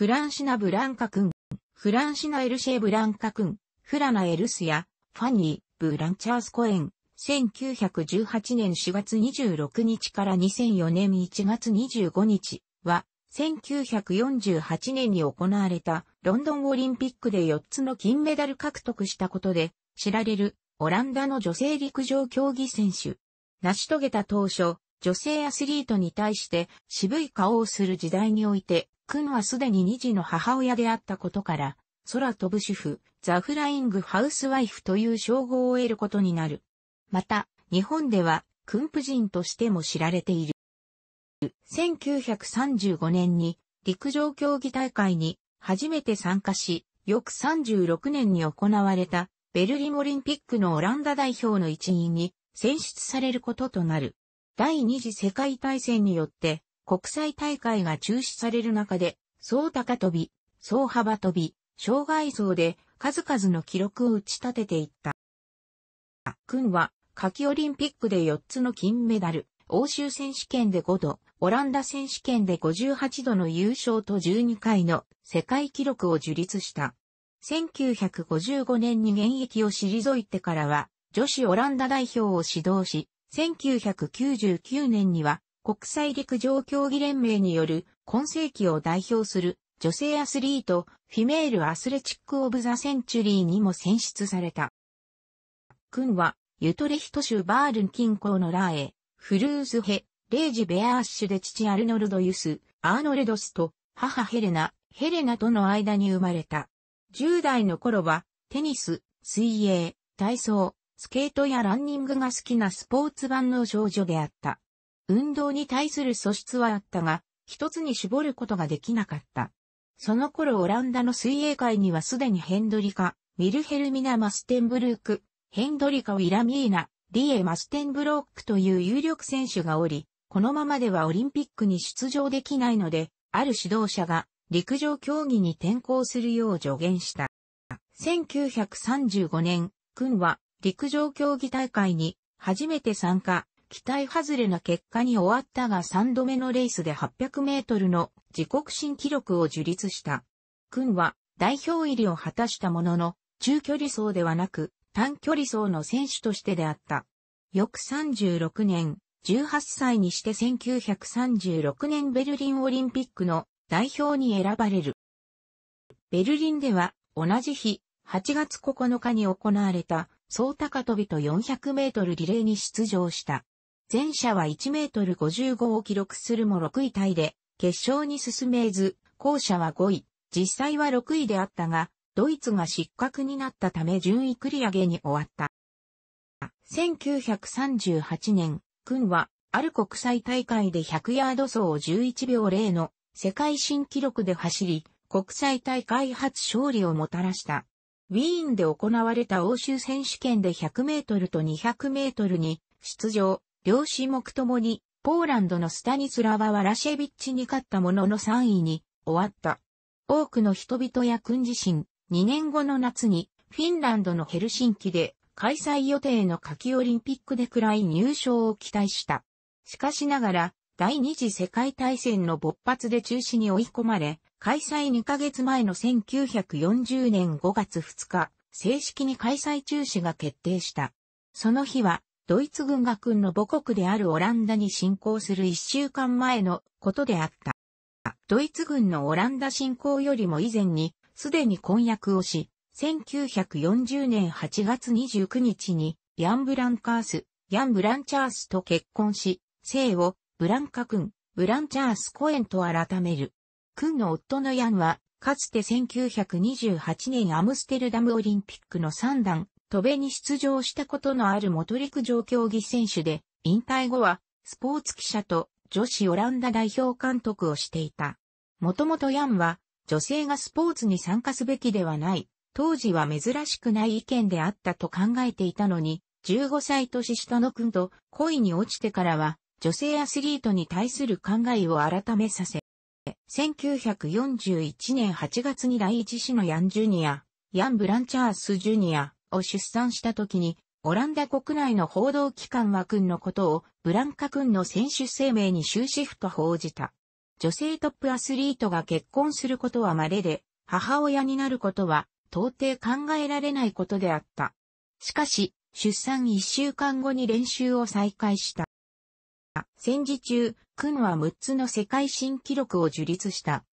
フランシナ・ブランカ君、フランシナ・エルシェ・ブランカ君、フラナ・エルスや、ファニー・ブランチャース・コエン、1918年4月26日から2004年1月25日は、1948年に行われたロンドンオリンピックで4つの金メダル獲得したことで知られるオランダの女性陸上競技選手。成し遂げた当初、女性アスリートに対して渋い顔をする時代において君はすでに2児の母親であったことから、空飛ぶ主婦、ザ・フライング・ハウスワイフという称号を得ることになる。また、日本では、君夫人としても知られている。1935年に、陸上競技大会に初めて参加し、翌36年に行われたベルリンオリンピックのオランダ代表の一員に選出されることとなる。第二次世界大戦によって国際大会が中止される中で、総高跳び、総幅跳び、障害層で数々の記録を打ち立てていった。君は、夏季オリンピックで4つの金メダル、欧州選手権で5度、オランダ選手権で58度の優勝と12回の世界記録を樹立した。1955年に現役を退いてからは、女子オランダ代表を指導し、1999年には国際陸上競技連盟による今世紀を代表する女性アスリート、フィメールアスレチック・オブ・ザ・センチュリーにも選出された。君は、ユトレヒト州バールン近郊のラーエ、フルーズヘ、レイジ・ベアーッシュで父アルノルド・ユス、アーノルドスと母ヘレナ、ヘレナとの間に生まれた。10代の頃は、テニス、水泳、体操、スケートやランニングが好きなスポーツ万能少女であった。運動に対する素質はあったが、一つに絞ることができなかった。その頃オランダの水泳界にはすでにヘンドリカ、ウィルヘルミナ・マステンブルーク、ヘンドリカ・ウィラミーナ、リエ・マステンブロークという有力選手がおり、このままではオリンピックに出場できないので、ある指導者が陸上競技に転向するよう助言した。1935年、君は陸上競技大会に初めて参加、期待外れな結果に終わったが3度目のレースで800メートルの自国新記録を樹立した。君は代表入りを果たしたものの、中距離走ではなく、短距離走の選手としてであった。翌36年、18歳にして1936年ベルリンオリンピックの代表に選ばれる。ベルリンでは同じ日、8月9日に行われた、総高跳びと400メートルリレーに出場した。前者は1メートル55を記録するも6位タイで、決勝に進めず、後者は5位、実際は6位であったが、ドイツが失格になったため順位繰り上げに終わった。1938年、君は、ある国際大会で100ヤード走を11秒0の世界新記録で走り、国際大会初勝利をもたらした。ウィーンで行われた欧州選手権で100メートルと200メートルに出場、両種目ともに、ポーランドのスタニスラワ・ワラシェビッチに勝ったものの3位に終わった。多くの人々や軍自身、2年後の夏に、フィンランドのヘルシンキで、開催予定の夏季オリンピックでくらい入賞を期待した。しかしながら、第二次世界大戦の勃発で中止に追い込まれ、開催2ヶ月前の1940年5月2日、正式に開催中止が決定した。その日は、ドイツ軍が君の母国であるオランダに侵攻する一週間前のことであった。ドイツ軍のオランダ侵攻よりも以前に、すでに婚約をし、1940年8月29日に、ヤン・ブランカース、ヤン・ブランチャースと結婚し、姓を、ブランカ君、ブランチャース・コエンと改める。君の夫のヤンは、かつて1928年アムステルダムオリンピックの3段戸べに出場したことのある元陸上競技選手で、引退後は、スポーツ記者と女子オランダ代表監督をしていた。もともとヤンは、女性がスポーツに参加すべきではない、当時は珍しくない意見であったと考えていたのに、15歳年下の君と恋に落ちてからは、女性アスリートに対する考えを改めさせ、1941年8月に第一子のヤンジュニア、ヤン・ブランチャース・ジュニア、を出産した時に、オランダ国内の報道機関は君のことを、ブランカ君の選手生命に終止符と報じた。女性トップアスリートが結婚することは稀で、母親になることは、到底考えられないことであった。しかし、出産1週間後に練習を再開した。戦時中、君は6つの世界新記録を樹立した。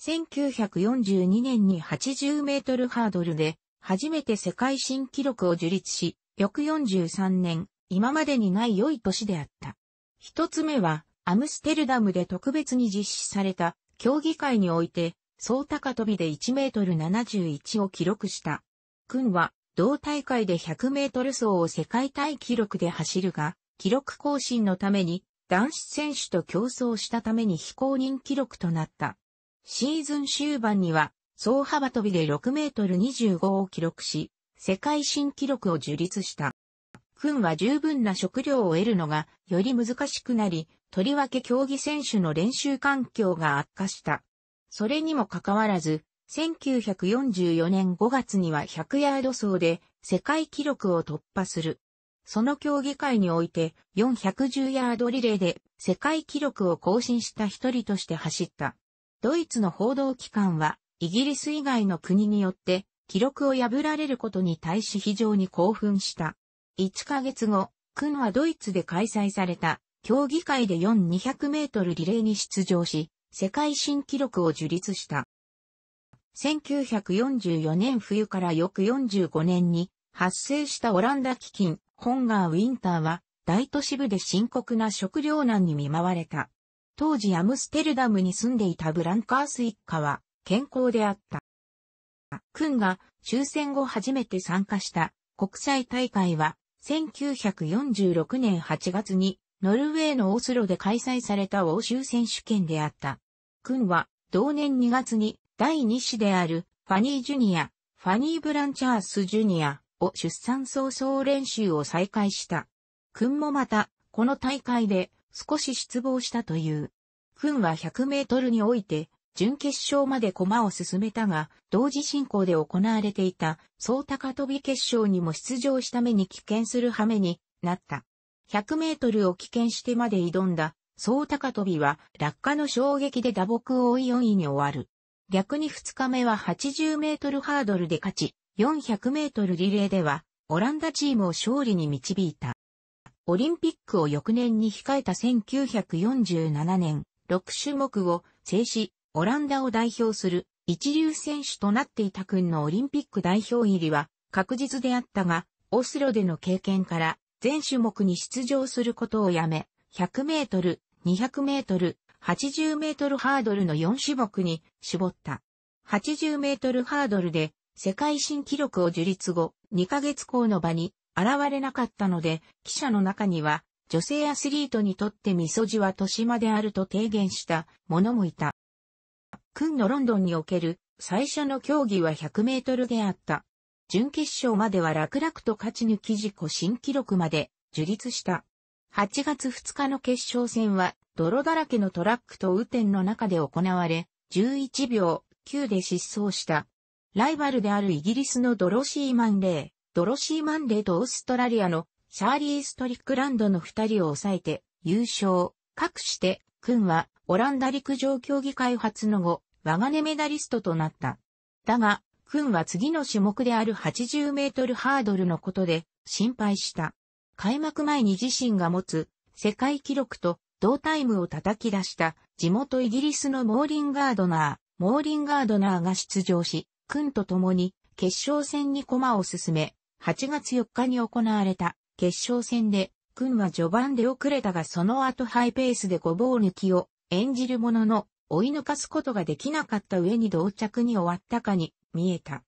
1942年に80メートルハードルで初めて世界新記録を樹立し、翌43年、今までにない良い年であった。一つ目は、アムステルダムで特別に実施された競技会において、総高跳びで1メートル71を記録した。君は、同大会で100メートル走を世界大記録で走るが、記録更新のために、男子選手と競争したために非公認記録となった。シーズン終盤には、総幅跳びで6メートル25を記録し、世界新記録を樹立した。君は十分な食料を得るのがより難しくなり、とりわけ競技選手の練習環境が悪化した。それにもかかわらず、1944年5月には100ヤード走で世界記録を突破する。その競技会において410ヤードリレーで世界記録を更新した一人として走った。ドイツの報道機関はイギリス以外の国によって記録を破られることに対し非常に興奮した。1ヶ月後、クはドイツで開催された競技会で4200メートルリレーに出場し、世界新記録を樹立した。1944年冬から翌45年に発生したオランダ基金、ホンガー・ウィンターは大都市部で深刻な食糧難に見舞われた。当時アムステルダムに住んでいたブランカース一家は健康であった。君が終戦後初めて参加した国際大会は1946年8月にノルウェーのオスロで開催された欧州選手権であった。君は同年2月に第2子であるファニー・ジュニア、ファニー・ブランチャース・ジュニアを出産早々練習を再開した。君もまたこの大会で少し失望したという。君は100メートルにおいて準決勝まで駒を進めたが、同時進行で行われていた、総高跳び決勝にも出場しために棄権する羽目になった。100メートルを棄権してまで挑んだ、総高跳びは落下の衝撃で打撲を追い4位に終わる。逆に2日目は80メートルハードルで勝ち、400メートルリレーでは、オランダチームを勝利に導いた。オリンピックを翌年に控えた1947年、6種目を静止、オランダを代表する一流選手となっていた君のオリンピック代表入りは確実であったが、オスロでの経験から全種目に出場することをやめ、100メートル、200メートル、80メートルハードルの4種目に絞った。80メートルハードルで世界新記録を樹立後、2ヶ月後の場に現れなかったので、記者の中には女性アスリートにとってみそじは年まであると提言した者もいた。君のロンドンにおける最初の競技は100メートルであった。準決勝までは楽々と勝ち抜き自己新記録まで樹立した。8月2日の決勝戦は泥だらけのトラックと雨天の中で行われ、11秒9で失踪した。ライバルであるイギリスのドロシー・マンレー、ドロシー・マンレーとオーストラリアのシャーリー・ストリックランドの2人を抑えて優勝。各して、君はオランダ陸上競技開発の後、が金メダリストとなった。だが、君は次の種目である80メートルハードルのことで心配した。開幕前に自身が持つ世界記録と同タイムを叩き出した地元イギリスのモーリンガードナー、モーリンガードナーが出場し、君と共に決勝戦に駒を進め、8月4日に行われた決勝戦で、君は序盤で遅れたがその後ハイペースでごぼう抜きを演じるものの、追い抜かすことができなかった上に同着に終わったかに見えた。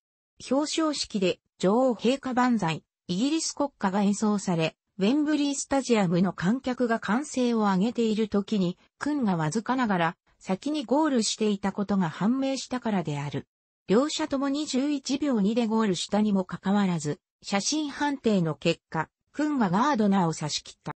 表彰式で女王陛下万歳、イギリス国歌が演奏され、ウェンブリースタジアムの観客が歓声を上げている時に、君がわずかながら先にゴールしていたことが判明したからである。両者とも21秒2でゴールしたにもかかわらず、写真判定の結果、君がガードナーを差し切った。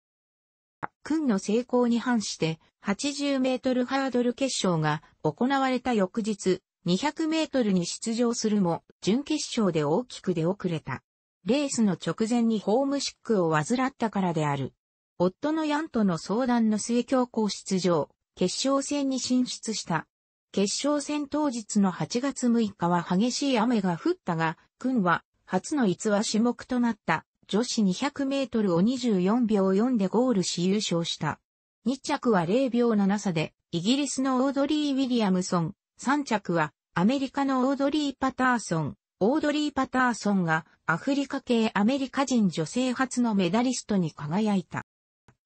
軍の成功に反して80メートルハードル決勝が行われた翌日200メートルに出場するも準決勝で大きく出遅れた。レースの直前にホームシックを患ったからである。夫のヤンとの相談の末強行出場、決勝戦に進出した。決勝戦当日の8月6日は激しい雨が降ったが、君は初の逸話種目となった。女子200メートルを24秒4でゴールし優勝した。2着は0秒7差で、イギリスのオードリー・ウィリアムソン、3着はアメリカのオードリー・パターソン、オードリー・パターソンがアフリカ系アメリカ人女性初のメダリストに輝いた。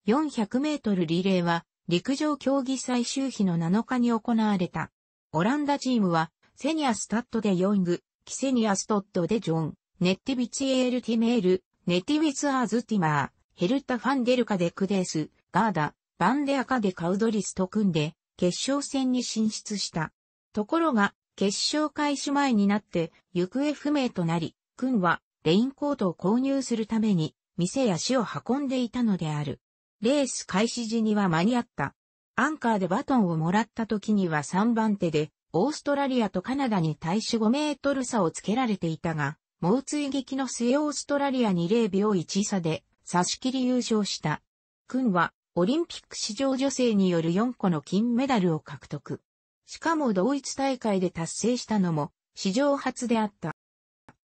400メートルリレーは陸上競技最終日の7日に行われた。オランダチームはセニアスタッドでヨング、キセニアストッドでジョン、ネッティビチエールティメール、ネティウィツ・アーズ・ティマー、ヘルタ・ファンデルカデ・クデース、ガーダ、バンデアカデ・カウドリスと組んで、決勝戦に進出した。ところが、決勝開始前になって、行方不明となり、君は、レインコートを購入するために、店や市を運んでいたのである。レース開始時には間に合った。アンカーでバトンをもらった時には3番手で、オーストラリアとカナダに対し5メートル差をつけられていたが、猛追撃の末オーストラリアに0秒1差で差し切り優勝した。君はオリンピック史上女性による4個の金メダルを獲得。しかも同一大会で達成したのも史上初であった。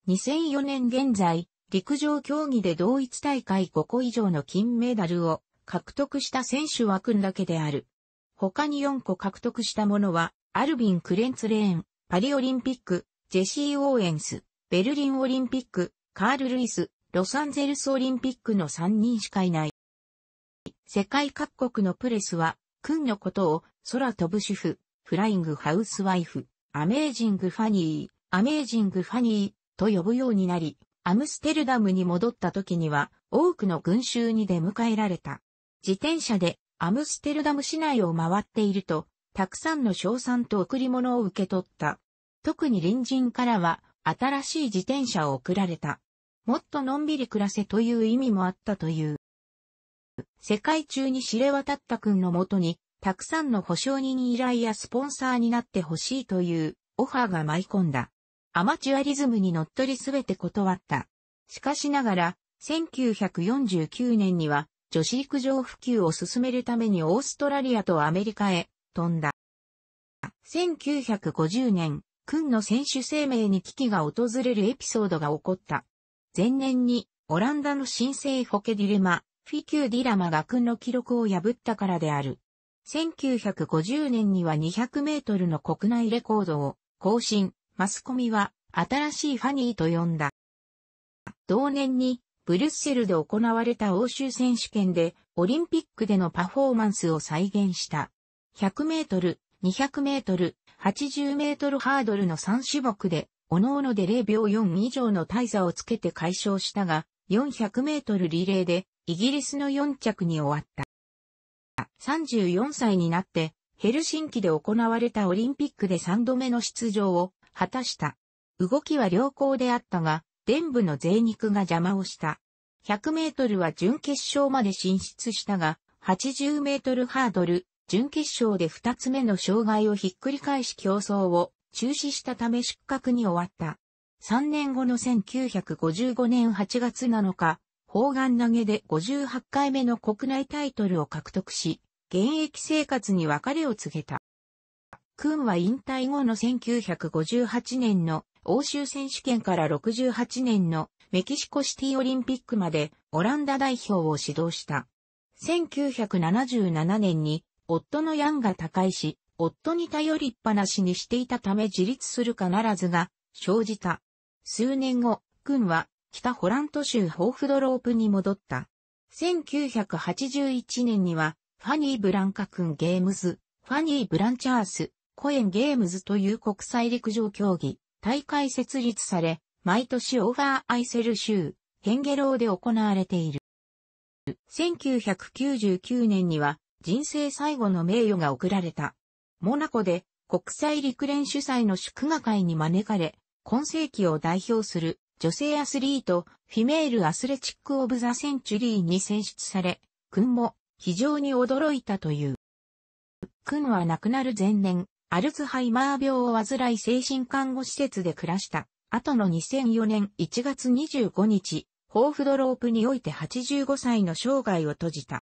2004年現在、陸上競技で同一大会5個以上の金メダルを獲得した選手は君だけである。他に4個獲得したものは、アルビン・クレンツレーン、パリオリンピック、ジェシー・オーエンス、ベルリンオリンピック、カール・ルイス、ロサンゼルスオリンピックの3人しかいない。世界各国のプレスは、君のことを、空飛ぶ主婦、フライングハウスワイフ、アメージングファニー、アメージングファニー、と呼ぶようになり、アムステルダムに戻った時には、多くの群衆に出迎えられた。自転車で、アムステルダム市内を回っていると、たくさんの賞賛と贈り物を受け取った。特に隣人からは、新しい自転車を贈られた。もっとのんびり暮らせという意味もあったという。世界中に知れ渡った君のもとに、たくさんの保証人に依頼やスポンサーになってほしいというオファーが舞い込んだ。アマチュアリズムにのっとりすべて断った。しかしながら、1949年には女子陸上普及を進めるためにオーストラリアとアメリカへ飛んだ。1950年、君の選手生命に危機が訪れるエピソードが起こった。前年に、オランダの新生ホケディルマ、フィキュー・ディラマが君の記録を破ったからである。1950年には200メートルの国内レコードを更新、マスコミは新しいファニーと呼んだ。同年にブリュッセルで行われた欧州選手権でオリンピックでのパフォーマンスを再現した。100メートル200メートル、80メートルハードルの3種目で、おのおので0秒4以上の大差をつけて解消したが、400メートルリレーで、イギリスの4着に終わった。34歳になって、ヘルシンキで行われたオリンピックで3度目の出場を果たした。動きは良好であったが、伝部の贅肉が邪魔をした。100メートルは準決勝まで進出したが、80メートルハードル、準決勝で2つ目の障害をひっくり返し競争を中止したため失格に終わった。3年後の1955年8月7日、砲丸投げで58回目の国内タイトルを獲得し、現役生活に別れを告げた。クンは引退後の1958年の欧州選手権から68年のメキシコシティオリンピックまでオランダ代表を指導した。1977年に夫のヤンが他界し、夫に頼りっぱなしにしていたため自立するかならずが生じた。数年後、君は北ホラント州ホーフドロープに戻った。1981年には、ファニー・ブランカ君ゲームズ、ファニー・ブランチャース、コエンゲームズという国際陸上競技、大会設立され、毎年オーファー・アイセル州、ヘンゲローで行われている。1999年には、人生最後の名誉が贈られた。モナコで国際陸連主催の祝賀会に招かれ、今世紀を代表する女性アスリート、フィメールアスレチックオブザセンチュリーに選出され、君も非常に驚いたという。君は亡くなる前年、アルツハイマー病を患い精神看護施設で暮らした。後の2004年1月25日、ホーフドロープにおいて85歳の生涯を閉じた。